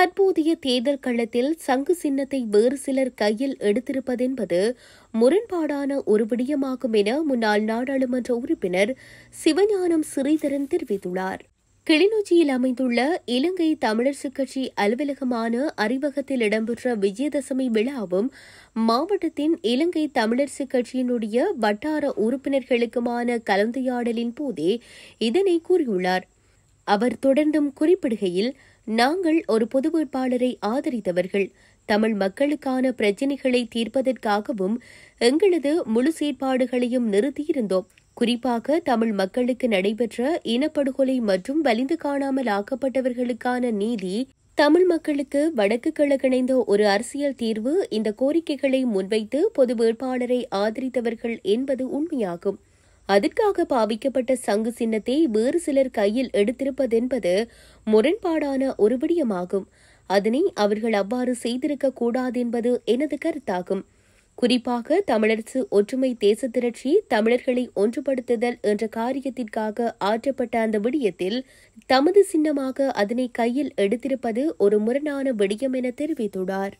தற்போதைய தேர்தல் களத்தில் சங்கு சின்னத்தை வேறு சிலர் கையில் எடுத்திருப்பதென்பது முரண்பாடான ஒரு விடயமாகும் என முன்னாள் நாடாளுமன்ற உறுப்பினர் சிவஞானம் ஸ்ரீதரன் தெரிவித்துள்ளார் கிளிநொச்சியில் அமைந்துள்ள இலங்கை தமிழர் கட்சி அலுவலகமான அறிவகத்தில் இடம்பெற்ற விஜயதசமி விழாவும் மாவட்டத்தின் இலங்கை தமிழர் கட்சியினுடைய வட்டார உறுப்பினர்களுக்குமான கலந்துரையாடலின் போதே இதனை கூறியுள்ளார் அவர் தொடர்ந்தும் குறிப்பிடுகையில் நாங்கள் ஒரு பொது வேட்பாளரை ஆதரித்தவர்கள் தமிழ் மக்களுக்கான பிரச்சினைகளை தீர்ப்பதற்காகவும் எங்களது முழு செயற்பாடுகளையும் நிறுத்தியிருந்தோம் குறிப்பாக தமிழ் மக்களுக்கு நடைபெற்ற இனப்படுகொலை மற்றும் வலிந்து காணாமல் ஆக்கப்பட்டவர்களுக்கான நீதி தமிழ் மக்களுக்கு வடக்கு கிழக்கிணைந்த ஒரு அரசியல் தீர்வு இந்த கோரிக்கைகளை முன்வைத்து பொது வேட்பாளரை ஆதரித்தவர்கள் என்பது உண்மையாகும் அதற்காக பாவிக்கப்பட்ட சங்கு சின்னத்தை வேறு சிலர் கையில் எடுத்திருப்பதென்பது முரண்பாடான ஒரு விடியமாகும் அதனை அவர்கள் அவ்வாறு செய்திருக்க கூடாதென்பது எனது கருத்தாகும் குறிப்பாக தமிழரசு ஒற்றுமை தேச திரட்சி தமிழர்களை ஒன்றுபடுத்துதல் என்ற காரியத்திற்காக ஆற்றப்பட்ட அந்த விடயத்தில் தமது சின்னமாக அதனை கையில் எடுத்திருப்பது ஒரு முரணான விடயம் என தெரிவித்துள்ளார்